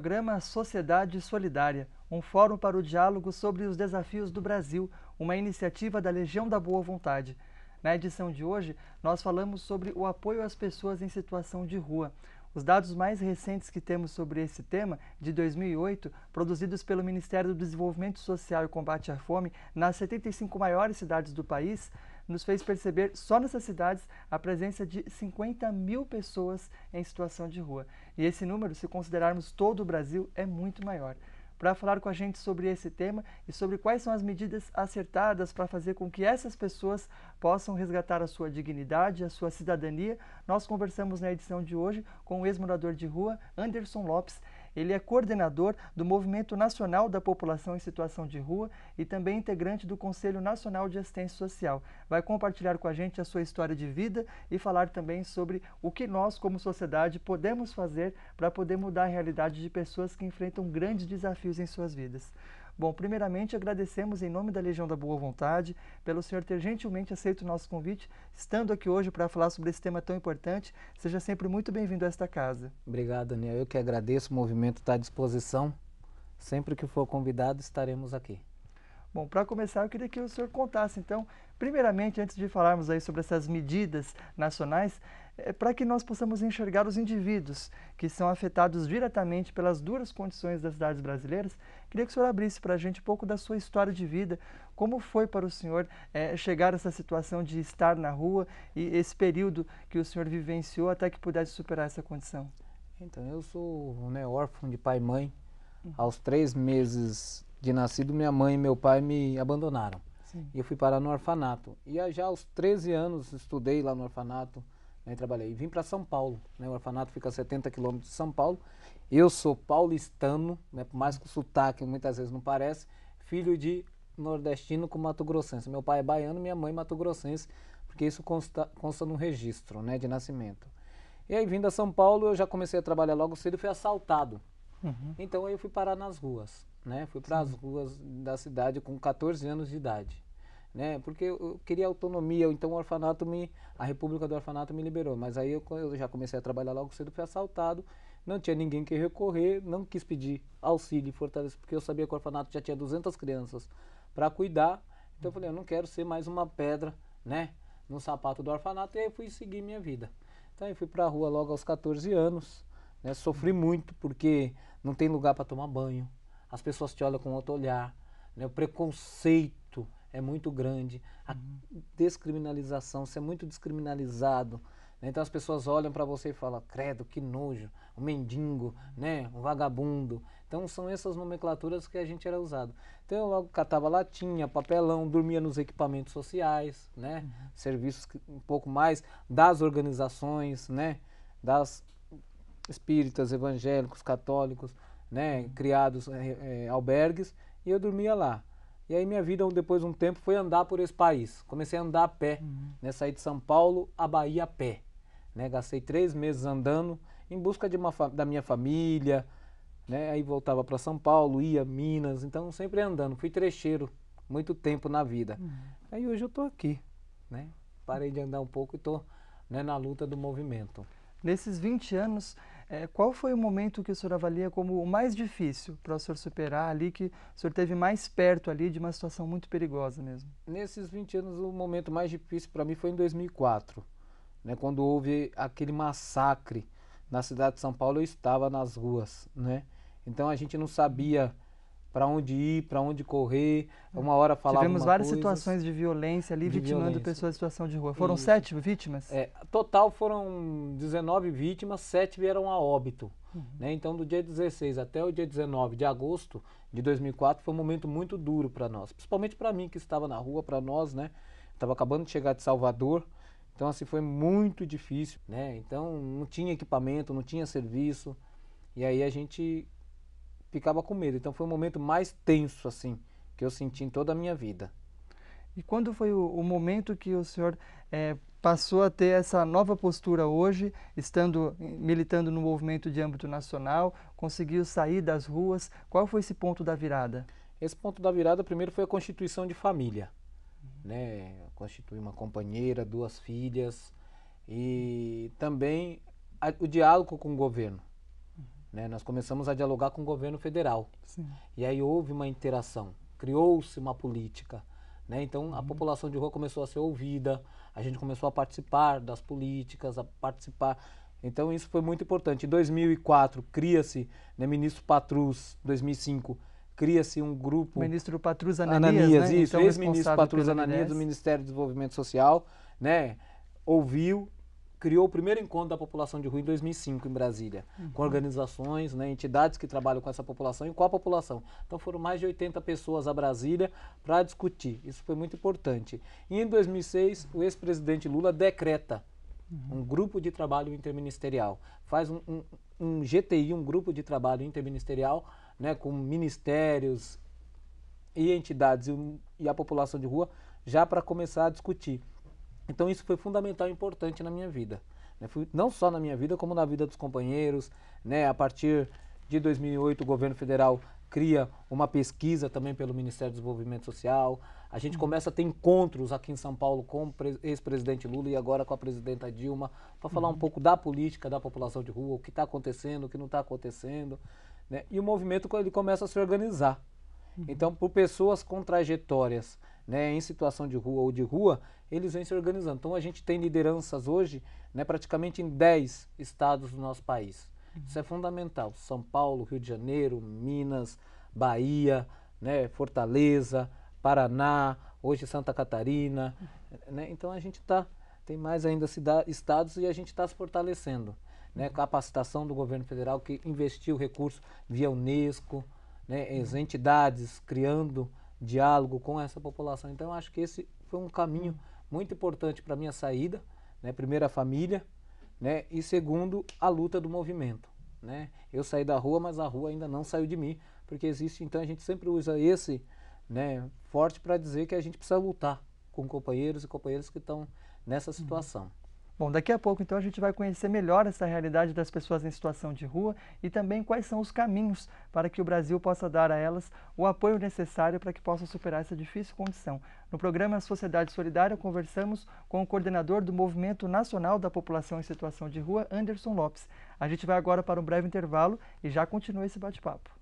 programa Sociedade Solidária, um fórum para o diálogo sobre os desafios do Brasil, uma iniciativa da Legião da Boa Vontade. Na edição de hoje, nós falamos sobre o apoio às pessoas em situação de rua. Os dados mais recentes que temos sobre esse tema, de 2008, produzidos pelo Ministério do Desenvolvimento Social e Combate à Fome nas 75 maiores cidades do país, nos fez perceber só nessas cidades a presença de 50 mil pessoas em situação de rua. E esse número, se considerarmos todo o Brasil, é muito maior. Para falar com a gente sobre esse tema e sobre quais são as medidas acertadas para fazer com que essas pessoas possam resgatar a sua dignidade, a sua cidadania, nós conversamos na edição de hoje com o ex-morador de rua Anderson Lopes, ele é coordenador do Movimento Nacional da População em Situação de Rua e também integrante do Conselho Nacional de Assistência Social. Vai compartilhar com a gente a sua história de vida e falar também sobre o que nós, como sociedade, podemos fazer para poder mudar a realidade de pessoas que enfrentam grandes desafios em suas vidas. Bom, primeiramente agradecemos em nome da Legião da Boa Vontade pelo senhor ter gentilmente aceito o nosso convite, estando aqui hoje para falar sobre esse tema tão importante. Seja sempre muito bem-vindo a esta casa. Obrigado, Daniel. Eu que agradeço. O movimento está à disposição. Sempre que for convidado, estaremos aqui. Bom, para começar, eu queria que o senhor contasse, então, primeiramente, antes de falarmos aí sobre essas medidas nacionais, é, eh, para que nós possamos enxergar os indivíduos que são afetados diretamente pelas duras condições das cidades brasileiras, queria que o senhor abrisse para a gente um pouco da sua história de vida, como foi para o senhor é, chegar a essa situação de estar na rua e esse período que o senhor vivenciou até que pudesse superar essa condição. Então, eu sou né, órfão de pai e mãe. Uhum. Aos três meses de nascido, minha mãe e meu pai me abandonaram. Sim. E eu fui parar no orfanato. E já aos 13 anos estudei lá no orfanato, né, trabalhei. E vim para São Paulo. Né, o orfanato fica a 70 quilômetros de São Paulo. Eu sou paulistano, né, por mais que o sotaque muitas vezes não parece, filho de nordestino com mato-grossense. Meu pai é baiano, minha mãe é mato-grossense, porque isso consta, consta registro né, de nascimento. E aí, vindo a São Paulo, eu já comecei a trabalhar logo cedo e fui assaltado Uhum. Então aí eu fui parar nas ruas, né? Fui para as ruas da cidade com 14 anos de idade, né? Porque eu queria autonomia, então o orfanato me, a República do Orfanato me liberou. Mas aí eu, eu já comecei a trabalhar logo cedo, fui assaltado, não tinha ninguém que recorrer, não quis pedir auxílio e fortaleza, porque eu sabia que o orfanato já tinha 200 crianças para cuidar. Então eu falei, eu não quero ser mais uma pedra, né? No sapato do orfanato, e aí fui seguir minha vida. Então eu fui para a rua logo aos 14 anos, né? Sofri muito porque não tem lugar para tomar banho, as pessoas te olham com outro olhar, né? o preconceito é muito grande, a uhum. descriminalização, você é muito descriminalizado. Né? Então as pessoas olham para você e falam, credo, que nojo, o mendigo, né? vagabundo. Então são essas nomenclaturas que a gente era usado. Então eu logo catava latinha, papelão, dormia nos equipamentos sociais, né? Uhum. serviços que, um pouco mais das organizações, né? das espíritas, evangélicos, católicos, né, criados é, é, albergues, e eu dormia lá. E aí minha vida, depois de um tempo, foi andar por esse país. Comecei a andar a pé, uhum. né, saí de São Paulo a Bahia a pé. Né, gastei três meses andando em busca de uma da minha família, né, aí voltava para São Paulo, ia Minas, então sempre andando. Fui trecheiro muito tempo na vida. Uhum. Aí hoje eu estou aqui, né? Parei de andar um pouco e estou né, na luta do movimento. Nesses 20 anos, é, qual foi o momento que o senhor avalia como o mais difícil para o senhor superar ali, que o senhor teve mais perto ali de uma situação muito perigosa mesmo? Nesses 20 anos, o momento mais difícil para mim foi em 2004, né, quando houve aquele massacre na cidade de São Paulo, eu estava nas ruas, né? Então a gente não sabia para onde ir, para onde correr. Uhum. Uma hora falava Tivemos várias coisa, situações de violência ali, de vitimando violência. pessoas em situação de rua. Foram Isso. sete vítimas? É, total foram 19 vítimas, sete vieram a óbito. Uhum. Né? Então, do dia 16 até o dia 19 de agosto de 2004 foi um momento muito duro para nós, principalmente para mim que estava na rua, para nós, né? Estava acabando de chegar de Salvador, então assim foi muito difícil, né? Então não tinha equipamento, não tinha serviço, e aí a gente ficava com medo. Então foi o momento mais tenso, assim, que eu senti em toda a minha vida. E quando foi o, o momento que o senhor é, passou a ter essa nova postura hoje, estando eh, militando no movimento de âmbito nacional, conseguiu sair das ruas? Qual foi esse ponto da virada? Esse ponto da virada, primeiro, foi a constituição de família. Né? Eu constituí uma companheira, duas filhas e também a, o diálogo com o governo. Né? Nós começamos a dialogar com o governo federal. Sim. E aí houve uma interação, criou-se uma política. Né? Então uhum. a população de rua começou a ser ouvida, a gente começou a participar das políticas, a participar. Então isso foi muito importante. Em 2004 cria-se, né, ministro Patrus, 2005 cria-se um grupo. Ministro Patrus Ananias, Ananias né? isso, então, ex-ministro Patrus Ananias do Ministério do Desenvolvimento Social, né? Ouviu criou o primeiro encontro da população de rua em 2005 em Brasília, uhum. com organizações, né, entidades que trabalham com essa população e com a população. Então foram mais de 80 pessoas a Brasília para discutir. Isso foi muito importante. E em 2006, o ex-presidente Lula decreta uhum. um grupo de trabalho interministerial, faz um, um, um, GTI, um grupo de trabalho interministerial, né, com ministérios e entidades e, e a população de rua já para começar a discutir. Então isso foi fundamental e importante na minha vida. Né? Não só na minha vida, como na vida dos companheiros. Né? A partir de 2008, o governo federal cria uma pesquisa também pelo Ministério do Desenvolvimento Social. A gente uhum. começa a ter encontros aqui em São Paulo com o ex-presidente Lula e agora com a presidenta Dilma para falar uhum. um pouco da política da população de rua, o que está acontecendo, o que não está acontecendo. Né? E o movimento ele começa a se organizar. Uhum. Então, por pessoas com trajetórias né, em situação de rua ou de rua, eles vêm se organizando. Então a gente tem lideranças hoje né, praticamente em 10 estados do nosso país. Uhum. Isso é fundamental. São Paulo, Rio de Janeiro, Minas, Bahia, né, Fortaleza, Paraná, hoje Santa Catarina. Uhum. Né? Então a gente está, tem mais ainda cidade, estados e a gente está se fortalecendo. Né? Uhum. Capacitação do governo federal que investiu recursos via Unesco, né? Uhum. as entidades criando diálogo com essa população. Então eu acho que esse foi um caminho. Uhum muito importante para minha saída, né? Primeiro a família, né? E segundo a luta do movimento, né? Eu saí da rua, mas a rua ainda não saiu de mim, porque existe, então a gente sempre usa esse, né, forte para dizer que a gente precisa lutar com companheiros e companheiras que estão nessa uhum. situação. Uhum. Bom, daqui a pouco então a gente vai conhecer melhor essa realidade das pessoas em situação de rua e também quais são os caminhos para que o Brasil possa dar a elas o apoio necessário para que possam superar essa difícil condição. No programa Sociedade Solidária, conversamos com o coordenador do Movimento Nacional da População em Situação de Rua, Anderson Lopes. A gente vai agora para um breve intervalo e já continua esse bate-papo.